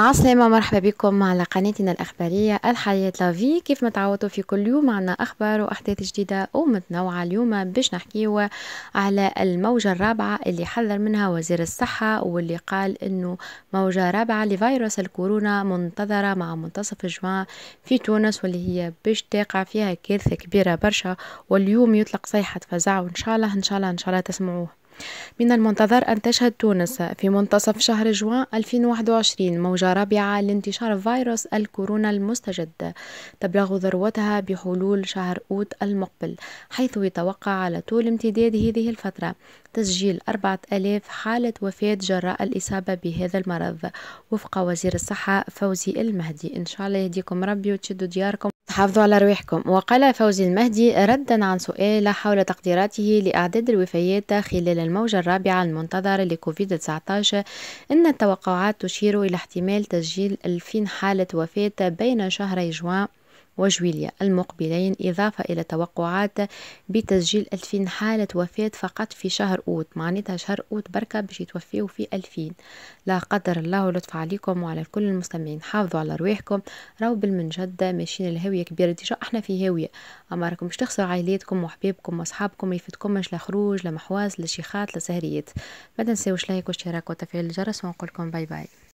عسلامة مرحبا بكم على قناتنا الأخبارية الحياة لافي كيف ما تعودتوا في كل يوم عنا أخبار وأحداث جديدة ومتنوعة اليوم باش نحكيو على الموجة الرابعة اللي حذر منها وزير الصحة واللي قال إنه موجة رابعة لفيروس الكورونا منتظرة مع منتصف جوان في تونس واللي هي باش تقع فيها كارثة كبيرة برشا واليوم يطلق صيحة فزع وإن شاء الله إن شاء الله إن شاء الله تسمعوه من المنتظر أن تشهد تونس في منتصف شهر جوان 2021 موجة رابعة لانتشار فيروس الكورونا المستجد تبلغ ذروتها بحلول شهر أوت المقبل حيث يتوقع على طول امتداد هذه الفترة تسجيل 4000 حالة وفاة جراء الإصابة بهذا المرض وفق وزير الصحة فوزي المهدي إن شاء الله يهديكم ربي وتشدوا دياركم حافظوا على رواحكم وقال فوزي المهدي ردا عن سؤال حول تقديراته لأعداد الوفيات خلال الموجة الرابعة المنتظرة لكوفيد 19 إن التوقعات تشير إلى احتمال تسجيل 2000 حالة وفاة بين شهري جوان وجويليا المقبلين إضافة إلى توقعات بتسجيل ألفين حالة وفاة فقط في شهر أوت معناتها شهر أوت بركة باش يتوفيوا في ألفين لا قدر الله ولطف عليكم وعلى كل المستمعين حافظوا على رواحكم راو بالمنجد ماشيين الهوية كبيرة ديجا احنا في هوية أما راكم مش تخسروا عائلاتكم وحبابكم وأصحابكم يفيدكمش لخروج لمحواز لشيخات لسهريات ما تنساوش لايك واشتراك وتفعيل الجرس ونقولكم باي باي